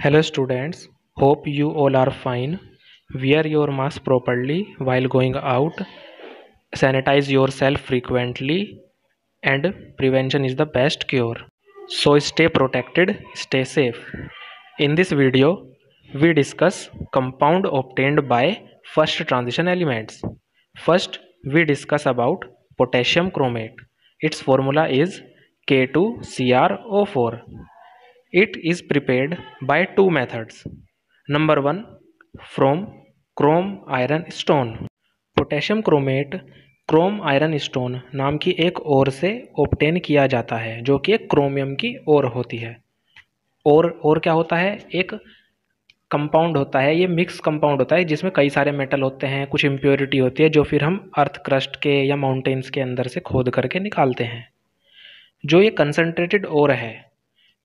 Hello students, hope you all are fine. Wear your mask properly while going out. Sanitize yourself frequently and prevention is the best cure. So stay protected, stay safe. In this video, we discuss compound obtained by first transition elements. First, we discuss about potassium chromate. Its formula is K2CrO4. It is prepared by two methods number one from chrome iron stone potassium chromate chrome iron stone नाम की एक और से obtain किया जाता है जो कि एक क्रोमियम की ओर होती है और और क्या होता है एक कंपाउंड होता है ये मिक्स कंपाउंड होता है जिसमें कई सारे मेटल होते हैं कुछ इम्प्योरिटी होती है जो फिर हम अर्थ क्रस्ट के या माउंटेन्स के अंदर से खोद करके निकालते हैं जो ये कंसनट्रेटेड और है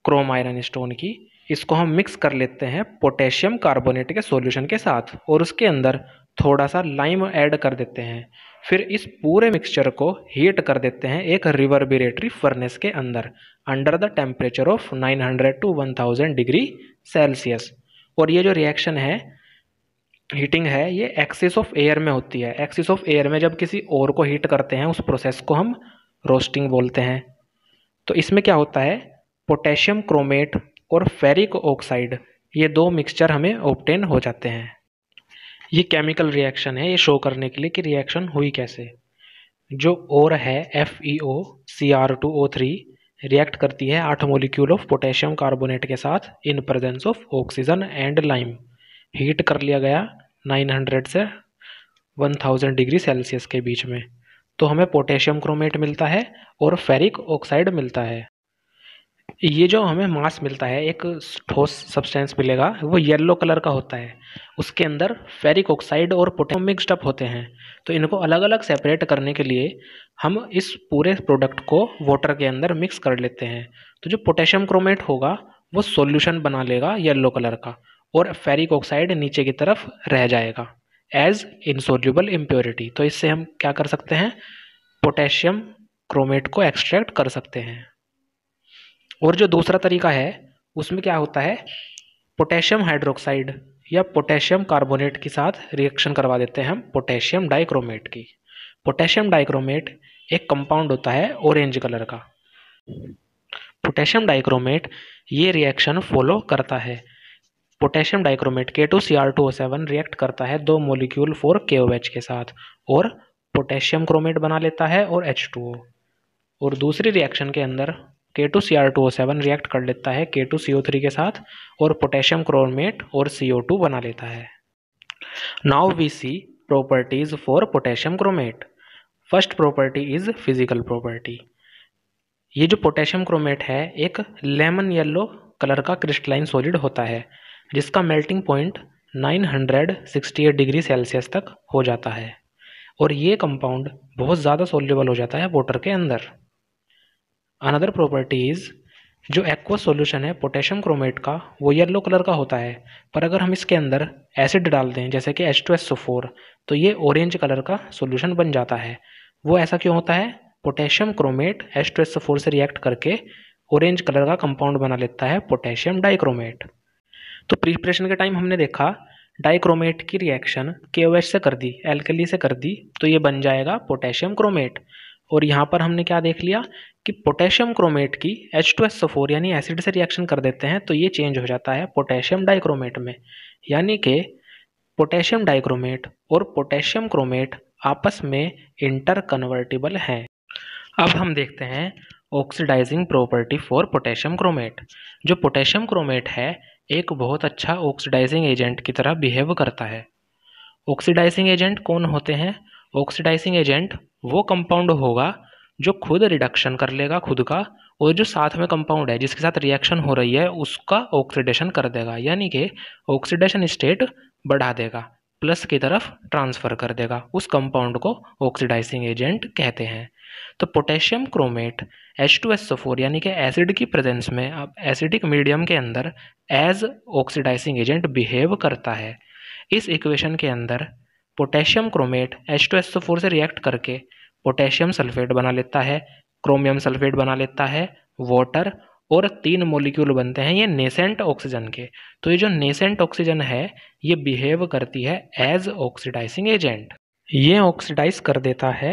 क्रोम आयरन स्टोन की इसको हम मिक्स कर लेते हैं पोटेशियम कार्बोनेट के सॉल्यूशन के साथ और उसके अंदर थोड़ा सा लाइम ऐड कर देते हैं फिर इस पूरे मिक्सचर को हीट कर देते हैं एक रिवर्बरेटरी फर्नेस के अंदर under the temperature of 900 to 1000 degree Celsius और ये जो रिएक्शन है हीटिंग है ये एक्सिस ऑफ एयर में होती है एक्सिस ऑफ एयर में जब किसी और को हीट करते हैं उस प्रोसेस को हम रोस्टिंग बोलते हैं तो इसमें क्या होता है पोटेशियम क्रोमेट और फेरिक ऑक्साइड ये दो मिक्सचर हमें ऑप्टेन हो जाते हैं ये केमिकल रिएक्शन है ये शो करने के लिए कि रिएक्शन हुई कैसे जो ओर है F E O C R two O three react करती है आठ मोलिक्यूल ऑफ पोटेशियम कार्बोनेट के साथ in presence of oxygen and lime heat कर लिया गया 900 से 1000 डिग्री सेल्सियस के बीच में तो हमें पोटेशियम क्रोमेट मिलता है और फेरिक ऑक्साइड मिलता है ये जो हमें मास मिलता है एक ठोस सब्सटेंस मिलेगा वो येलो कलर का होता है उसके अंदर फेरिक ऑक्साइड और पोटेशियम मिक्सड अप होते हैं तो इनको अलग अलग सेपरेट करने के लिए हम इस पूरे प्रोडक्ट को वाटर के अंदर मिक्स कर लेते हैं तो जो पोटेशियम क्रोमेट होगा वो सॉल्यूशन बना लेगा येलो कलर का और फेरिक ऑक्साइड नीचे की तरफ रह जाएगा एज इंसोल्यूबल इम्प्योरिटी तो इससे हम क्या कर सकते हैं पोटेशियम क्रोमेट को एक्सट्रैक्ट कर सकते हैं और जो दूसरा तरीका है उसमें क्या होता है पोटेशियम हाइड्रोक्साइड या पोटेशियम कार्बोनेट के साथ रिएक्शन करवा देते हैं हम पोटेशियम डाइक्रोमेट की पोटेशियम डाइक्रोमेट एक कंपाउंड होता है ऑरेंज कलर का पोटेशियम डाइक्रोमेट ये रिएक्शन फॉलो करता है potassium dichromate K two C R two O seven react करता है दो मोलिक्यूल फोर के ओ एच के साथ और पोटेशियम क्रोमेट बना लेता है और एच टू ओ और दूसरी रिएक्शन के अंदर K two C R two O seven react कर लेता है के टू सी ओ थ्री के साथ और पोटेशियम क्रोमेट और सी ओ टू बना लेता है now we see properties for potassium chromate first property is physical property ये जो पोटेशियम क्रोमेट है एक लेमन येलो कलर का क्रिस्टलाइन सॉलिड होता है जिसका मेल्टिंग पॉइंट 968 डिग्री सेल्सियस तक हो जाता है और ये कंपाउंड बहुत ज़्यादा सोल्यूबल हो जाता है वाटर के अंदर अनदर प्रॉपर्टीज़ जो एक्वा सॉल्यूशन है पोटेशियम क्रोमेट का वो येलो कलर का होता है पर अगर हम इसके अंदर एसिड डाल दें जैसे कि एच टू एस फोर तो ये ऑरेंज कलर का सॉल्यूशन बन जाता है वो ऐसा क्यों होता है potassium chromate H two S four से रिएक्ट करके ऑरेंज कलर का कंपाउंड बना लेता है पोटेशियम डाइक्रोमेट तो प्रिपरेशन के टाइम हमने देखा डाइक्रोमेट की रिएक्शन के ओ एच से कर दी एल्कली से कर दी तो ये बन जाएगा पोटेशियम क्रोमेट और यहाँ पर हमने क्या देख लिया कि पोटेशियम क्रोमेट की एच टू एस सफोर यानी एसिड से रिएक्शन कर देते हैं तो ये चेंज हो जाता है पोटेशियम डाइक्रोमेट में यानी कि पोटेशियम डाइक्रोमेट और पोटेशियम क्रोमेट आपस में इंटर कन्वर्टिबल हैं अब हम देखते हैं oxidising property for potassium chromate जो पोटेशियम क्रोमेट है एक बहुत अच्छा ऑक्सीडाइजिंग एजेंट की तरह बिहेव करता है ऑक्सीडाइजिंग एजेंट कौन होते हैं ऑक्सीडाइजिंग एजेंट वो कंपाउंड होगा जो खुद रिडक्शन कर लेगा खुद का और जो साथ में कंपाउंड है जिसके साथ रिएक्शन हो रही है उसका ऑक्सीडेशन कर देगा यानी कि ऑक्सीडेशन स्टेट बढ़ा देगा प्लस की तरफ ट्रांसफ़र कर देगा उस कंपाउंड को ऑक्सीडाइजिंग एजेंट कहते हैं तो potassium chromate H two S four यानी कि एसिड की प्रेजेंस में अब एसिडिक मीडियम के अंदर एज ऑक्सीडाइजिंग एजेंट बिहेव करता है इस इक्वेशन के अंदर potassium chromate H two S four से रिएक्ट करके पोटेशियम सल्फेट बना लेता है क्रोमियम सल्फेट बना लेता है वाटर और तीन मोलिक्यूल बनते हैं ये नेसेंट ऑक्सीजन के तो ये जो नेसेंट ऑक्सीजन है ये बिहेव करती है एज ऑक्सीडाइजिंग एजेंट ये ऑक्सीडाइज कर देता है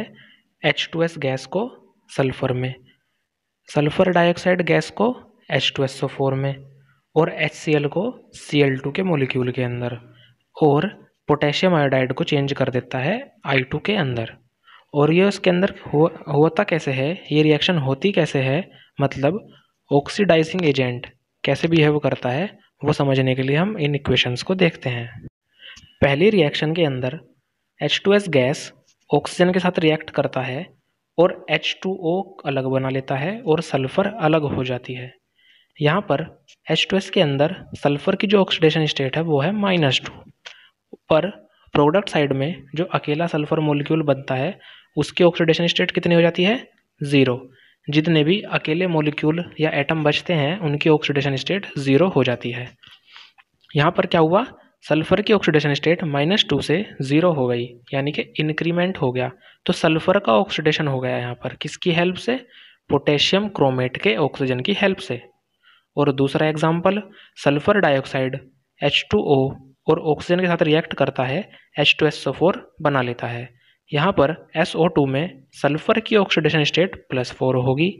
एच गैस को सल्फर में सल्फर डाइऑक्साइड गैस को एच में और एच को सी के मोलिक्यूल के अंदर और पोटेशियम आयोडाइड को चेंज कर देता है आई के अंदर और ये उसके अंदर हो होता कैसे है ये रिएक्शन होती कैसे है मतलब ऑक्सीडाइजिंग एजेंट कैसे बिहेव करता है वो समझने के लिए हम इन इक्वेशंस को देखते हैं पहली रिएक्शन के अंदर H two S gas oxygen के साथ रिएक्ट करता है और एच टू ओ अलग बना लेता है और सल्फ़र अलग हो जाती है यहाँ पर एच टू एस के अंदर सल्फ़र की जो ऑक्सीडेशन स्टेट है वो है माइनस टू पर प्रोडक्ट साइड में जो अकेला सल्फ़र मोलिक्यूल बनता है उसकी ऑक्सीडेशन स्टेट कितनी हो जाती है ज़ीरो जितने भी अकेले मोलिक्यूल या एटम बचते हैं उनकी ऑक्सीडेशन स्टेट ज़ीरो हो जाती है यहाँ पर क्या हुआ सल्फर की ऑक्सीडेशन स्टेट माइनस टू से ज़ीरो हो गई यानी कि इंक्रीमेंट हो गया तो सल्फर का ऑक्सीडेशन हो गया यहाँ पर किसकी हेल्प से पोटेशियम क्रोमेट के ऑक्सीजन की हेल्प से और दूसरा example sulphur dioxide H two O और ऑक्सीजन के साथ रिएक्ट करता है एच टू फोर बना लेता है यहाँ पर SO2 में सल्फर की ऑक्सीडेशन स्टेट प्लस फोर होगी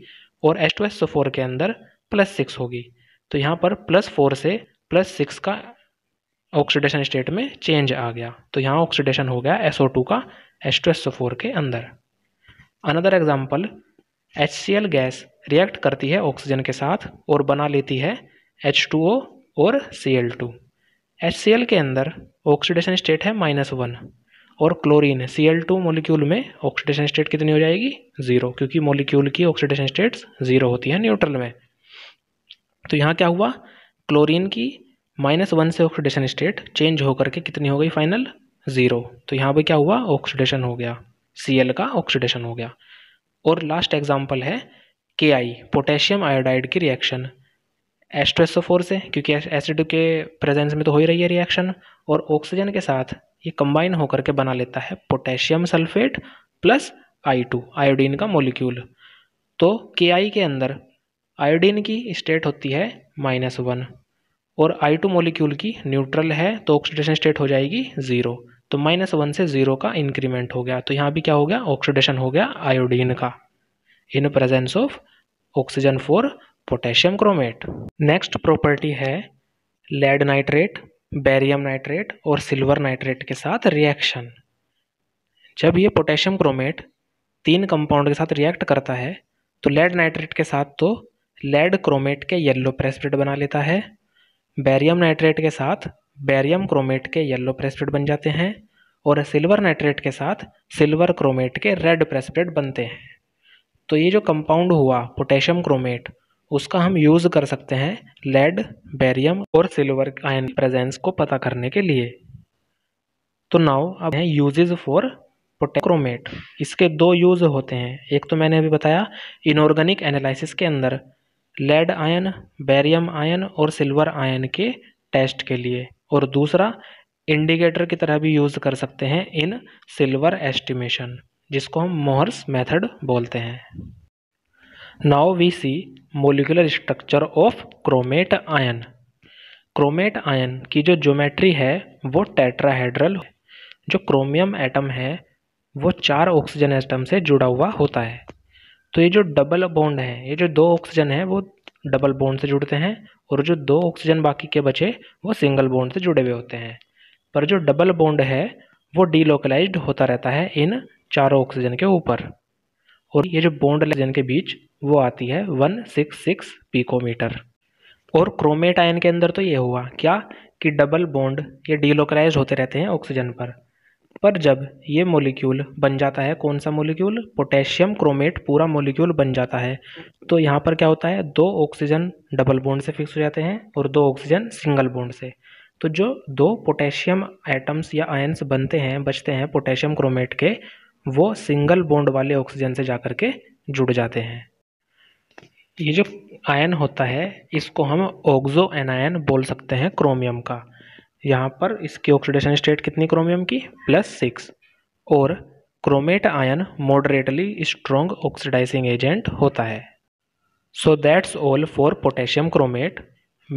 और एस टू एस फोर के अंदर प्लस सिक्स होगी तो यहाँ पर प्लस फोर से प्लस सिक्स का ऑक्सीडेशन स्टेट में चेंज आ गया तो यहाँ ऑक्सीडेशन हो गया एस ओ टू का एस टू एस फोर के अंदर another example H C L gas react करती है ऑक्सीजन के साथ और बना लेती है एच टू ओ और C L two H C L के अंदर ऑक्सीडेशन स्टेट है माइनस वन और क्लोरीन है सी एल टू मोलिक्यूल में ऑक्सीडेशन स्टेट कितनी हो जाएगी ज़ीरो क्योंकि मोलिक्यूल की ऑक्सीडेशन स्टेट्स ज़ीरो होती है न्यूट्रल में तो यहाँ क्या हुआ क्लोरीन की माइनस वन से ऑक्सीडेशन स्टेट चेंज होकर के कितनी हो गई फाइनल ज़ीरो तो यहाँ पर क्या हुआ ऑक्सीडेशन हो गया सी एल का ऑक्सीडेशन हो गया और लास्ट एग्जाम्पल है के आई पोटेशियम आयोडाइड की रिएक्शन फोर से क्योंकि एसिड के प्रेजेंस में तो हो ही रही है रिएक्शन और ऑक्सीजन के साथ ये कंबाइन होकर के बना लेता है potassium sulphate plus I two iodine का मोलिक्यूल तो के आई के अंदर आयोडीन की स्टेट होती है माइनस वन और आई टू मोलिक्यूल की न्यूट्रल है तो ऑक्सीडेशन स्टेट हो जाएगी ज़ीरो तो माइनस वन से ज़ीरो का इंक्रीमेंट हो गया तो यहाँ भी क्या हो गया ऑक्सीडेशन हो गया आयोडीन का in presence of oxygen four potassium chromate next property है लेड नाइट्रेट बैरियम नाइट्रेट और सिल्वर नाइट्रेट के साथ रिएक्शन जब ये पोटेशियम क्रोमेट तीन कंपाउंड के साथ रिएक्ट करता है तो लेड नाइट्रेट के साथ तो लेड क्रोमेट के येलो प्रेसपिट बना लेता है बैरियम नाइट्रेट के साथ बैरियम क्रोमेट के येलो प्रेसपिट बन जाते हैं और सिल्वर नाइट्रेट के साथ सिल्वर क्रोमेट के रेड प्रेसपिट बनते हैं तो ये जो कंपाउंड हुआ पोटेशियम क्रोमेट उसका हम यूज़ कर सकते हैं लेड बैरियम और सिल्वर आयन प्रेजेंस को पता करने के लिए तो नाउ अब हैं यूजेज फॉर पोटेक्रोमेट इसके दो यूज़ होते हैं एक तो मैंने अभी बताया इनऑर्गेनिक एनालिसिस के अंदर लेड आयन बैरियम आयन और सिल्वर आयन के टेस्ट के लिए और दूसरा इंडिकेटर की तरह भी यूज़ कर सकते हैं इन सिल्वर एस्टिमेशन जिसको हम मोहर्स मेथड बोलते हैं now we see molecular structure of chromate ion chromate ion की जो ज्योमेट्री है वो टेट्राहेड्रल जो क्रोमियम एटम है वो चार ऑक्सीजन एटम से जुड़ा हुआ होता है तो ये जो डबल बॉन्ड है ये जो दो ऑक्सीजन है वो डबल बॉन्ड से जुड़ते हैं और जो दो ऑक्सीजन बाकी के बचे वो सिंगल बॉन्ड से जुड़े हुए होते हैं पर जो डबल बॉन्ड है वो डीलोकलाइज्ड होता रहता है इन चारों ऑक्सीजन के ऊपर और ये जो बॉन्ड के बीच वो आती है वन सिक्स सिक्स पिकोमीटर और क्रोमेट आयन के अंदर तो ये हुआ क्या कि डबल बॉन्ड ये डीलोकलाइज होते रहते हैं ऑक्सीजन पर पर जब ये मोलिक्यूल बन जाता है कौन सा मोलिक्यूल पोटेशियम क्रोमेट पूरा मोलिक्यूल बन जाता है तो यहाँ पर क्या होता है दो ऑक्सीजन डबल बॉन्ड से फिक्स हो जाते हैं और दो ऑक्सीजन सिंगल बॉन्ड से तो जो दो पोटेशियम आइटम्स या आयन्स बनते हैं बचते हैं पोटेशियम क्रोमेट के वो सिंगल बॉन्ड वाले ऑक्सीजन से जा के जुड़ जाते हैं ये जो आयन होता है इसको हम ओग्जो एनायन बोल सकते हैं क्रोमियम का यहाँ पर इसकी ऑक्सीडेशन स्टेट कितनी क्रोमियम की प्लस सिक्स और chromate ion moderately strong oxidising agent होता है so that's all for potassium chromate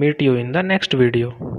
meet you in the next video